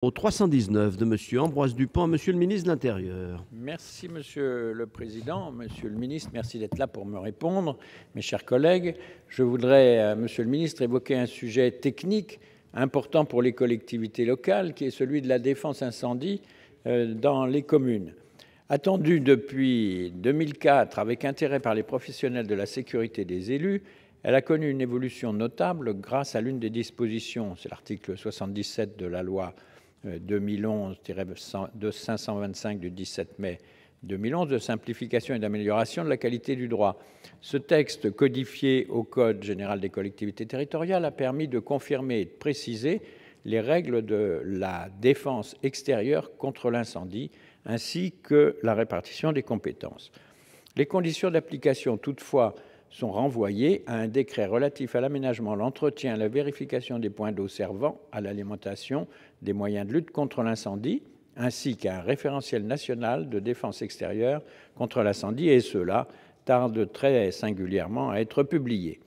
au 319 de Monsieur Ambroise Dupont, Monsieur le ministre de l'Intérieur. Merci Monsieur le Président, Monsieur le Ministre, merci d'être là pour me répondre. Mes chers collègues, je voudrais, euh, Monsieur le Ministre, évoquer un sujet technique important pour les collectivités locales, qui est celui de la défense incendie euh, dans les communes. Attendue depuis 2004 avec intérêt par les professionnels de la sécurité des élus, elle a connu une évolution notable grâce à l'une des dispositions, c'est l'article 77 de la loi 2011-525 euh, du 17 mai 2011 de simplification et d'amélioration de la qualité du droit. Ce texte, codifié au code général des collectivités territoriales, a permis de confirmer et de préciser les règles de la défense extérieure contre l'incendie, ainsi que la répartition des compétences. Les conditions d'application, toutefois, sont renvoyés à un décret relatif à l'aménagement, l'entretien, la vérification des points d'eau servant à l'alimentation des moyens de lutte contre l'incendie, ainsi qu'à un référentiel national de défense extérieure contre l'incendie, et cela tarde très singulièrement à être publié.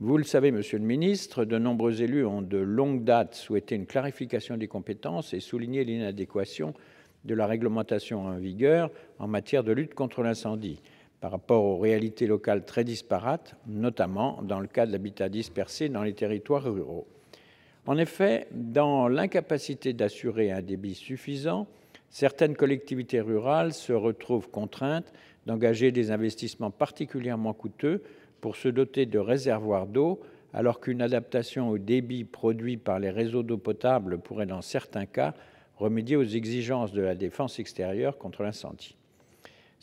Vous le savez, Monsieur le Ministre, de nombreux élus ont de longue date souhaité une clarification des compétences et souligné l'inadéquation de la réglementation en vigueur en matière de lutte contre l'incendie par rapport aux réalités locales très disparates, notamment dans le cas de l'habitat dispersé dans les territoires ruraux. En effet, dans l'incapacité d'assurer un débit suffisant, certaines collectivités rurales se retrouvent contraintes d'engager des investissements particulièrement coûteux pour se doter de réservoirs d'eau, alors qu'une adaptation au débit produit par les réseaux d'eau potable pourrait dans certains cas remédier aux exigences de la défense extérieure contre l'incendie.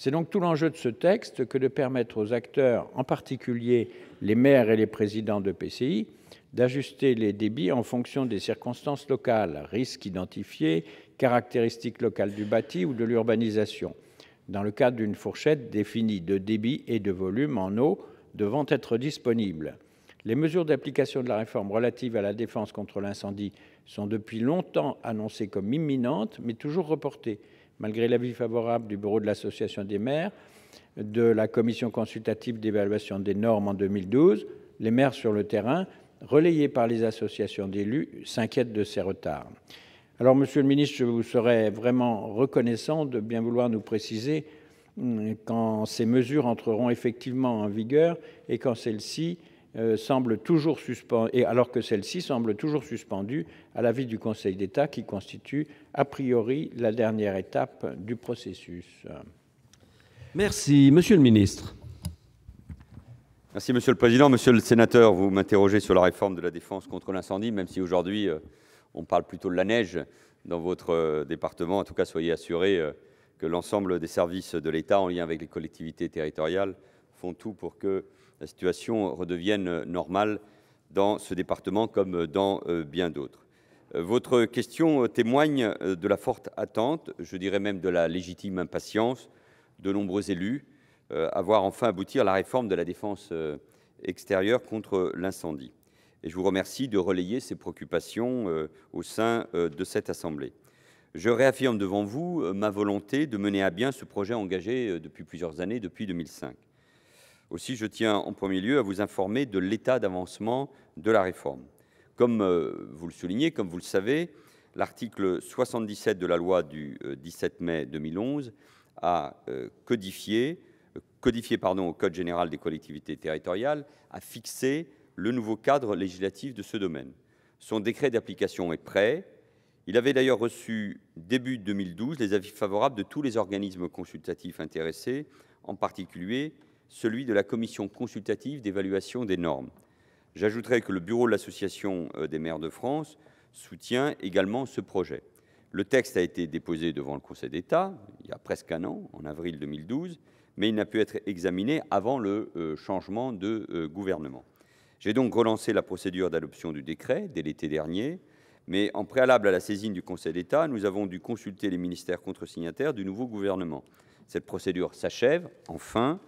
C'est donc tout l'enjeu de ce texte que de permettre aux acteurs, en particulier les maires et les présidents de PCI, d'ajuster les débits en fonction des circonstances locales, risques identifiés, caractéristiques locales du bâti ou de l'urbanisation, dans le cadre d'une fourchette définie de débits et de volume en eau devant être disponibles. Les mesures d'application de la réforme relative à la défense contre l'incendie sont depuis longtemps annoncées comme imminentes, mais toujours reportées. Malgré l'avis favorable du bureau de l'Association des maires, de la commission consultative d'évaluation des normes en 2012, les maires sur le terrain, relayés par les associations d'élus, s'inquiètent de ces retards. Alors, Monsieur le ministre, je vous serais vraiment reconnaissant de bien vouloir nous préciser hum, quand ces mesures entreront effectivement en vigueur et quand celles-ci euh, semble toujours et alors que celle-ci semble toujours suspendue à l'avis du Conseil d'État, qui constitue a priori la dernière étape du processus. Merci. Monsieur le ministre. Merci, monsieur le président. Monsieur le sénateur, vous m'interrogez sur la réforme de la défense contre l'incendie, même si aujourd'hui euh, on parle plutôt de la neige dans votre euh, département. En tout cas, soyez assurés que l'ensemble des services de l'État, en lien avec les collectivités territoriales, font tout pour que la situation redevienne normale dans ce département comme dans euh, bien d'autres. Euh, votre question euh, témoigne de la forte attente, je dirais même de la légitime impatience de nombreux élus à voir enfin aboutir la réforme de la défense extérieure contre l'incendie. Et je vous remercie de relayer ces préoccupations au sein de cette Assemblée. Je réaffirme devant vous ma volonté de mener à bien ce projet engagé depuis plusieurs années, depuis 2005. Aussi, je tiens en premier lieu à vous informer de l'état d'avancement de la réforme. Comme euh, vous le soulignez, comme vous le savez, l'article 77 de la loi du 17 euh, mai 2011 a euh, codifié, au Code général des collectivités territoriales, a fixé le nouveau cadre législatif de ce domaine. Son décret d'application est prêt. Il avait d'ailleurs reçu début 2012 les avis favorables de tous les organismes consultatifs intéressés, en particulier celui de la commission consultative d'évaluation des normes. J'ajouterai que le bureau de l'Association euh, des maires de France soutient également ce projet. Le texte a été déposé devant le Conseil d'État il y a presque un an, en avril 2012, mais il n'a pu être examiné avant le euh, changement de euh, gouvernement. J'ai donc relancé la procédure d'adoption du décret dès l'été dernier, mais en préalable à la saisine du Conseil d'État, nous avons dû consulter les ministères contresignataires du nouveau gouvernement. Cette procédure s'achève enfin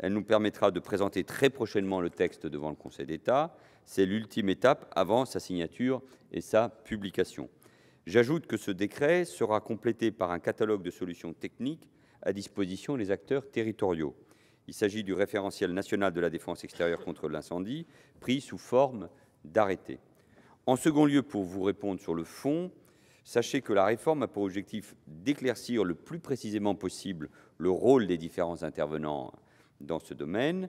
elle nous permettra de présenter très prochainement le texte devant le Conseil d'État. C'est l'ultime étape avant sa signature et sa publication. J'ajoute que ce décret sera complété par un catalogue de solutions techniques à disposition des acteurs territoriaux. Il s'agit du référentiel national de la défense extérieure contre l'incendie, pris sous forme d'arrêté. En second lieu, pour vous répondre sur le fond, sachez que la réforme a pour objectif d'éclaircir le plus précisément possible le rôle des différents intervenants dans ce domaine,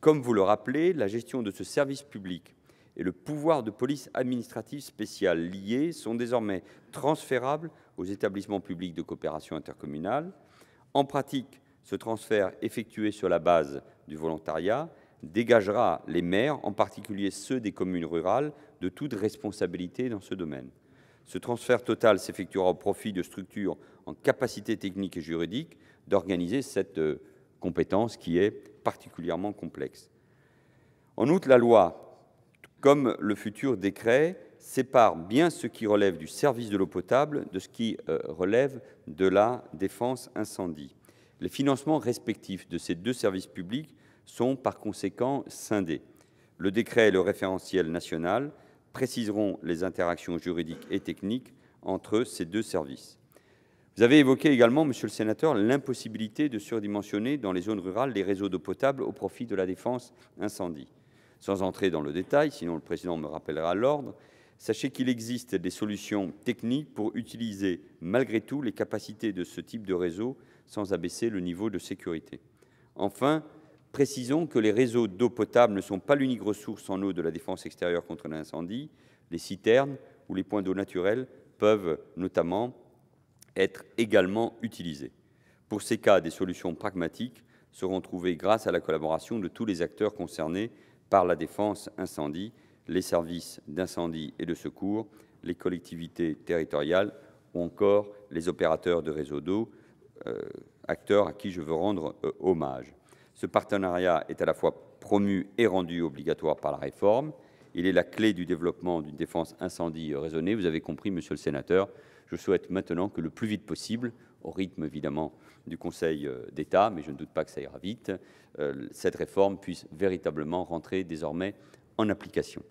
comme vous le rappelez, la gestion de ce service public et le pouvoir de police administrative spéciale lié sont désormais transférables aux établissements publics de coopération intercommunale. En pratique, ce transfert effectué sur la base du volontariat dégagera les maires, en particulier ceux des communes rurales, de toute responsabilité dans ce domaine. Ce transfert total s'effectuera au profit de structures en capacité technique et juridique d'organiser cette euh, compétence qui est particulièrement complexe. En outre, la loi, comme le futur décret, sépare bien ce qui relève du service de l'eau potable de ce qui euh, relève de la défense incendie. Les financements respectifs de ces deux services publics sont par conséquent scindés. Le décret et le référentiel national préciseront les interactions juridiques et techniques entre ces deux services. Vous avez évoqué également, monsieur le sénateur, l'impossibilité de surdimensionner dans les zones rurales les réseaux d'eau potable au profit de la défense incendie. Sans entrer dans le détail, sinon le président me rappellera l'ordre, sachez qu'il existe des solutions techniques pour utiliser malgré tout les capacités de ce type de réseau sans abaisser le niveau de sécurité. Enfin, précisons que les réseaux d'eau potable ne sont pas l'unique ressource en eau de la défense extérieure contre l'incendie. Les citernes ou les points d'eau naturels peuvent notamment être également utilisés. Pour ces cas, des solutions pragmatiques seront trouvées grâce à la collaboration de tous les acteurs concernés par la défense incendie, les services d'incendie et de secours, les collectivités territoriales ou encore les opérateurs de réseaux d'eau, euh, acteurs à qui je veux rendre euh, hommage. Ce partenariat est à la fois promu et rendu obligatoire par la réforme. Il est la clé du développement d'une défense incendie raisonnée. Vous avez compris, monsieur le sénateur, je souhaite maintenant que le plus vite possible, au rythme évidemment du Conseil euh, d'État, mais je ne doute pas que ça ira vite, euh, cette réforme puisse véritablement rentrer désormais en application.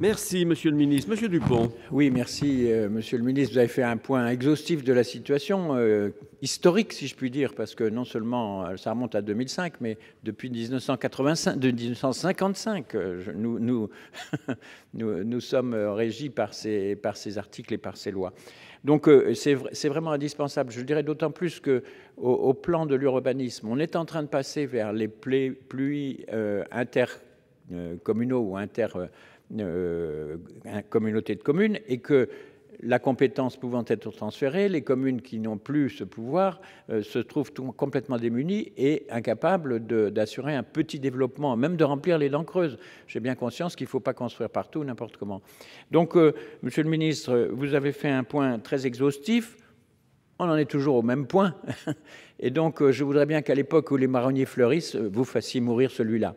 Merci, monsieur le ministre. Monsieur Dupont. Oui, merci, euh, monsieur le ministre. Vous avez fait un point exhaustif de la situation, euh, historique, si je puis dire, parce que non seulement euh, ça remonte à 2005, mais depuis 1985, de 1955, nous, nous, nous, sommes régis par ces, par ces articles et par ces lois. Donc, c'est vraiment indispensable. Je dirais d'autant plus que, plan de l'urbanisme, on est en train de passer vers les pluies intercommunaux ou inter euh, communauté de communes et que la compétence pouvant être transférée, les communes qui n'ont plus ce pouvoir euh, se trouvent complètement démunies et incapables d'assurer un petit développement, même de remplir les dents creuses. J'ai bien conscience qu'il ne faut pas construire partout, n'importe comment. Donc, euh, monsieur le ministre, vous avez fait un point très exhaustif on en est toujours au même point. Et donc, je voudrais bien qu'à l'époque où les marronniers fleurissent, vous fassiez mourir celui-là.